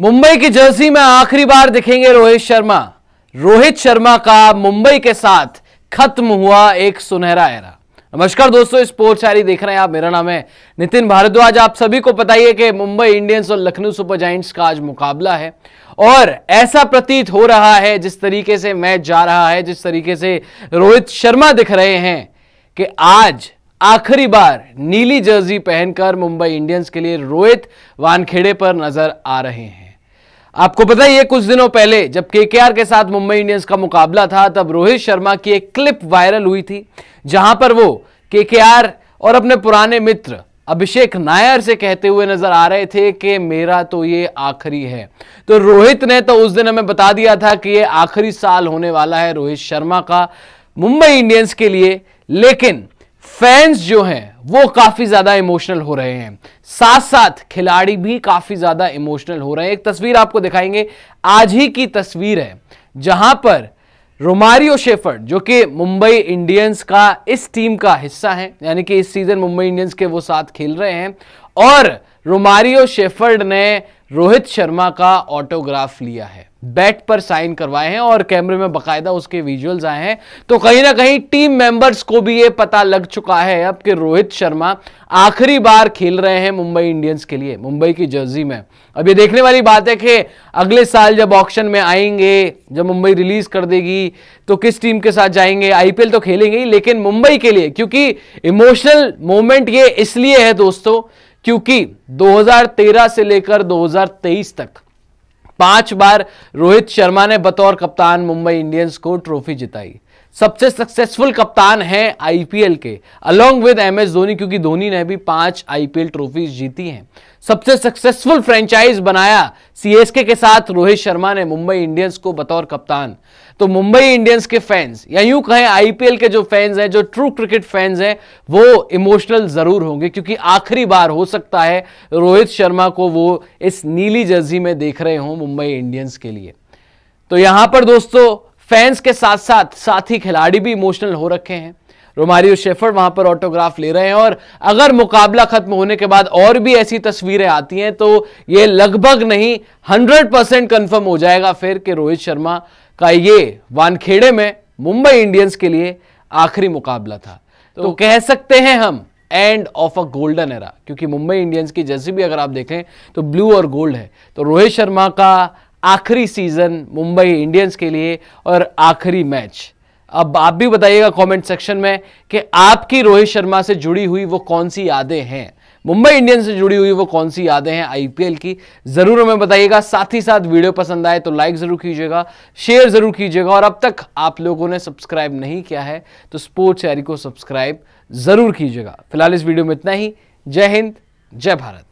मुंबई की जर्सी में आखिरी बार दिखेंगे रोहित शर्मा रोहित शर्मा का मुंबई के साथ खत्म हुआ एक सुनहरा एरा नमस्कार दोस्तों स्पोर्ट्स आरी देख रहे हैं आप मेरा नाम है नितिन भारद्वाज आप सभी को पता ही है कि मुंबई इंडियंस और लखनऊ सुपर जाइंट्स का आज मुकाबला है और ऐसा प्रतीत हो रहा है जिस तरीके से मैच जा रहा है जिस तरीके से रोहित शर्मा दिख रहे हैं कि आज आखिरी बार नीली जर्सी पहनकर मुंबई इंडियंस के लिए रोहित वानखेड़े पर नजर आ रहे हैं आपको पता ही है कुछ दिनों पहले जब केकेआर के साथ मुंबई इंडियंस का मुकाबला था तब रोहित शर्मा की एक क्लिप वायरल हुई थी जहां पर वो केकेआर और अपने पुराने मित्र अभिषेक नायर से कहते हुए नजर आ रहे थे कि मेरा तो ये आखिरी है तो रोहित ने तो उस दिन हमें बता दिया था कि ये आखिरी साल होने वाला है रोहित शर्मा का मुंबई इंडियंस के लिए लेकिन फैंस जो हैं वो काफ़ी ज़्यादा इमोशनल हो रहे हैं साथ साथ खिलाड़ी भी काफ़ी ज़्यादा इमोशनल हो रहे हैं एक तस्वीर आपको दिखाएंगे आज ही की तस्वीर है जहां पर रोमारियो शेफर्ड जो कि मुंबई इंडियंस का इस टीम का हिस्सा है यानी कि इस सीज़न मुंबई इंडियंस के वो साथ खेल रहे हैं और रोमारियो शेफर्ड ने रोहित शर्मा का ऑटोग्राफ लिया है बैट पर साइन करवाए हैं और कैमरे में बकायदा उसके विजुअल्स आए हैं तो कहीं ना कहीं टीम मेंबर्स को भी ये पता लग चुका है अब कि रोहित शर्मा आखिरी बार खेल रहे हैं मुंबई इंडियंस के लिए मुंबई की जर्जी में अब ये देखने वाली बात है कि अगले साल जब ऑक्शन में आएंगे जब मुंबई रिलीज कर देगी तो किस टीम के साथ जाएंगे आईपीएल तो खेलेंगे ही लेकिन मुंबई के लिए क्योंकि इमोशनल मोमेंट ये इसलिए है दोस्तों क्योंकि 2013 से लेकर 2023 तक पांच बार रोहित शर्मा ने बतौर कप्तान मुंबई इंडियंस को ट्रॉफी जिताई सबसे सक्सेसफुल कप्तान है आईपीएल के along with M S Dhoni क्योंकि धोनी ने भी पांच आईपीएल ट्रॉफीज जीती हैं सबसे सक्सेसफुल फ्रेंचाइज बनाया सीएसके के साथ रोहित शर्मा ने मुंबई इंडियंस को बतौर कप्तान तो मुंबई इंडियंस के फैंस या यूं कहें आईपीएल के जो फैंस हैं जो ट्रू क्रिकेट फैंस हैं वो इमोशनल जरूर होंगे क्योंकि आखिरी बार हो सकता है रोहित शर्मा को वो इस नीली जर्सी में देख रहे हों मुंबई इंडियंस के लिए तो यहां पर दोस्तों फैंस के साथ साथ साथी खिलाड़ी भी इमोशनल हो रखे हैं रोमारियो शेफर वहां पर ऑटोग्राफ ले रहे हैं और अगर मुकाबला खत्म होने के बाद और भी ऐसी तस्वीरें आती हैं तो ये लगभग नहीं 100 परसेंट कन्फर्म हो जाएगा फिर कि रोहित शर्मा का ये वानखेड़े में मुंबई इंडियंस के लिए आखिरी मुकाबला था तो, तो कह सकते हैं हम end of a golden era क्योंकि मुंबई इंडियंस की जैसी भी अगर आप देखें तो ब्लू और गोल्ड है तो रोहित शर्मा का आखिरी सीज़न मुंबई इंडियंस के लिए और आखिरी मैच अब आप भी बताइएगा कमेंट सेक्शन में कि आपकी रोहित शर्मा से जुड़ी हुई वो कौन सी यादें हैं मुंबई इंडियंस से जुड़ी हुई वो कौन सी यादें हैं आईपीएल की ज़रूर हमें बताइएगा साथ ही साथ वीडियो पसंद आए तो लाइक ज़रूर कीजिएगा शेयर ज़रूर कीजिएगा और अब तक आप लोगों ने सब्सक्राइब नहीं किया है तो स्पोर्ट्स एरी को सब्सक्राइब ज़रूर कीजिएगा फिलहाल इस वीडियो में इतना ही जय हिंद जय भारत